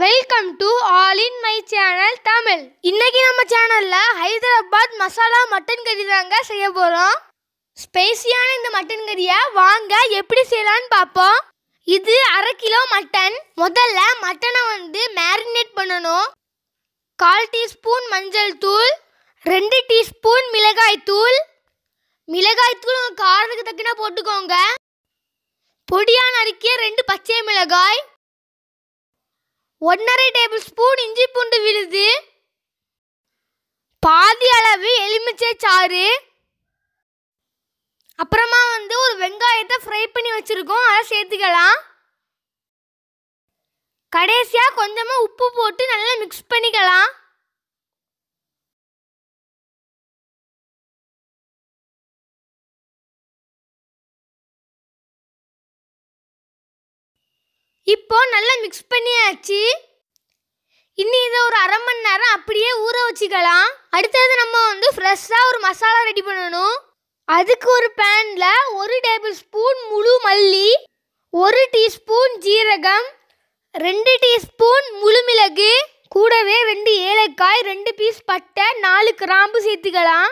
welcome to all in my channel Tamil இன்னைக்கு நம்ம சேனல்ல ஹைதராபாத் மசாலா மட்டன் கறி தாங்க செய்ய போகிறோம் ஸ்பைசியான இந்த மட்டன் கறியை வாங்க எப்படி செய்யலான்னு பார்ப்போம் இது அரை கிலோ மட்டன் முதல்ல மட்டனை வந்து மேரினேட் பண்ணணும் கால் டீஸ்பூன் மஞ்சள் தூள் ரெண்டு டீஸ்பூன் மிளகாய் தூள் மிளகாய் தூள் உங்கள் காரத்துக்கு தக்கினா போட்டுக்கோங்க பொடியான நறுக்கிய ரெண்டு பச்சை மிளகாய் ஒன்றரை டேபிள் ஸ்பூன் இஞ்சி பூண்டு விழுது பாதி அளவு எலுமிச்சை சாறு அப்புறமா வந்து ஒரு வெங்காயத்தை ஃப்ரை பண்ணி வச்சுருக்கோம் அதை சேர்த்துக்கலாம் கடைசியாக கொஞ்சமாக உப்பு போட்டு நல்லா மிக்ஸ் பண்ணிக்கலாம் இப்போ நல்லா மிக்ஸ் பண்ணியாச்சு இன்னும் இதை ஒரு அரை மணி நேரம் அப்படியே ஊற வச்சுக்கலாம் அடுத்தது நம்ம வந்து ஃப்ரெஷ்ஷாக ஒரு மசாலா ரெடி பண்ணணும் அதுக்கு ஒரு பேனில் ஒரு டேபிள் ஸ்பூன் முழு மல்லி ஒரு டீஸ்பூன் ஜீரகம் ரெண்டு டீஸ்பூன் முழு மிளகு கூடவே ரெண்டு ஏலக்காய் ரெண்டு பீஸ் பட்டை நாலு கிராம்பு சேர்த்துக்கலாம்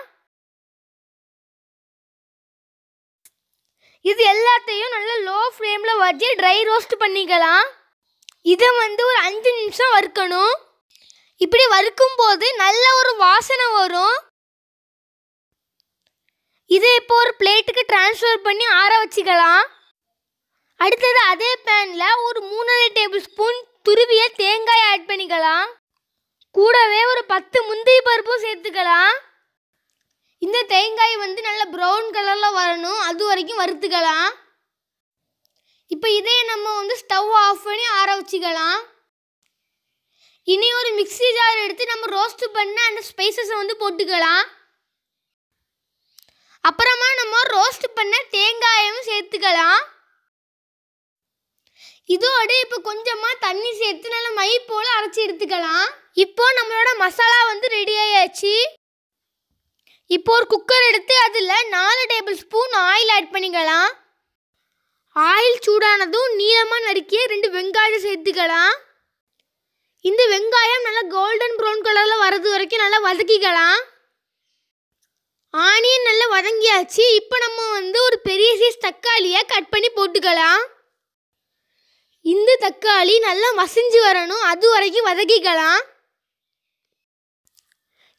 இது எல்லாத்தையும் நல்ல லோ ஃப்ளேமில் வச்சு ட்ரை ரோஸ்ட் பண்ணிக்கலாம் இதை வந்து ஒரு அஞ்சு நிமிஷம் வறுக்கணும் இப்படி வறுக்கும் போது நல்ல ஒரு வாசனை வரும் இதை இப்போ ஒரு பிளேட்டுக்கு டிரான்ஸ்ஃபர் பண்ணி ஆற வச்சுக்கலாம் அடுத்தது அதே பேனில் ஒரு மூணரை டேபிள் ஸ்பூன் துருவிய தேங்காய் ஆட் பண்ணிக்கலாம் கூடவே ஒரு பத்து முந்திரி பருப்பும் சேர்த்துக்கலாம் தேங்காய் வந்து நல்ல ப்ரௌன் கலரில் வரணும் அது வரைக்கும் வறுத்துக்கலாம் இப்போ இதே நம்ம வந்து ஸ்டவ் ஆஃப் பண்ணி ஆற வச்சுக்கலாம் இனி ஒரு மிக்சி ஜார் எடுத்து நம்ம ரோஸ்ட்டு பண்ண அந்த ஸ்பைசஸை வந்து போட்டுக்கலாம் அப்புறமா நம்ம ரோஸ்ட் பண்ண தேங்காயும் சேர்த்துக்கலாம் இதோடு இப்போ கொஞ்சமாக தண்ணி சேர்த்து நல்லா மை போல் அரைச்சி எடுத்துக்கலாம் இப்போ நம்மளோட மசாலா வந்து ரெடி ஆயாச்சு இப்போ ஒரு குக்கர் எடுத்து அதில் நாலு டேபிள் ஸ்பூன் ஆயில் ஆட் பண்ணிக்கலாம் ஆயில் சூடானதும் நீளமாக நறுக்கிய ரெண்டு வெங்காயம் சேர்த்துக்கலாம் இந்த வெங்காயம் நல்லா கோல்டன் ப்ரௌன் கலரில் வர்றது வரைக்கும் நல்லா வதக்கிக்கலாம் ஆனியன் நல்லா வதங்கியாச்சு இப்போ நம்ம வந்து ஒரு பெரிய சைஸ் தக்காளியை கட் பண்ணி போட்டுக்கலாம் இந்த தக்காளி நல்லா மசிஞ்சு வரணும் அது வரைக்கும் வதக்கிக்கலாம்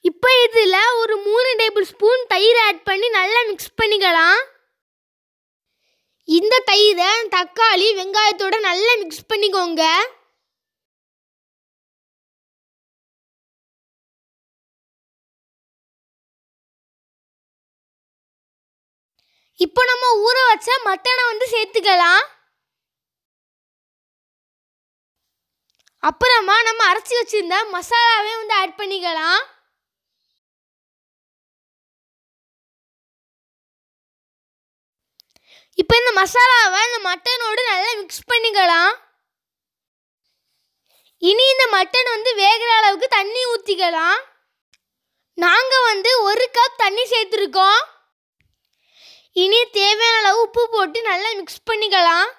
இப்போ இதில் ஒரு மூணு டேபிள் ஸ்பூன் தயிர் ஆட் பண்ணி நல்லா மிக்ஸ் பண்ணிக்கலாம் இந்த தயிரை தக்காளி வெங்காயத்தோடு நல்லா மிக்ஸ் பண்ணிக்கோங்க இப்போ நம்ம ஊற வச்ச மட்டனை வந்து சேர்த்துக்கலாம் அப்புறமா நம்ம அரைச்சி வச்சிருந்த மசாலாவே வந்து ஆட் பண்ணிக்கலாம் இப்போ இந்த மசாலாவை இந்த மட்டனோடு நல்லா மிக்ஸ் பண்ணிக்கலாம் இனி இந்த மட்டன் வந்து வேகிற அளவுக்கு தண்ணி ஊற்றிக்கலாம் நாங்கள் வந்து ஒரு கப் தண்ணி சேர்த்துருக்கோம் இனி தேவையான அளவு உப்பு போட்டு நல்லா மிக்ஸ் பண்ணிக்கலாம்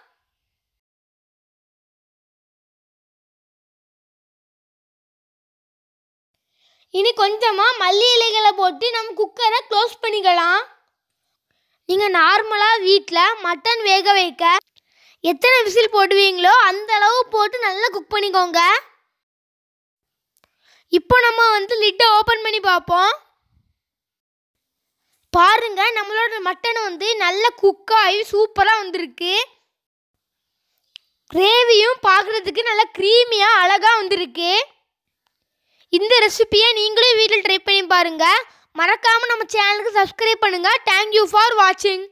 இனி கொஞ்சமாக மல்லி இலைகளை போட்டு நம்ம குக்கரை க்ளோஸ் பண்ணிக்கலாம் நீங்கள் நார்மலாக வீட்டில் மட்டன் வேக வைக்க எத்தனை விசில் போடுவீங்களோ அந்த அளவு போட்டு நல்லா குக் பண்ணிக்கோங்க இப்போ நம்ம வந்து லிட்டை ஓப்பன் பண்ணி பார்ப்போம் பாருங்க நம்மளோட மட்டன் வந்து நல்லா குக்காகி சூப்பராக வந்திருக்கு கிரேவியும் பார்க்குறதுக்கு நல்லா க்ரீமியாக அழகாக வந்திருக்கு இந்த ரெசிப்பியை நீங்களும் வீட்டில் ட்ரை பண்ணி பாருங்கள் மறக்காமல் நம்ம சேனலுக்கு சப்ஸ்கிரைப் பண்ணுங்கள் தேங்க்யூ ஃபார் வாட்சிங்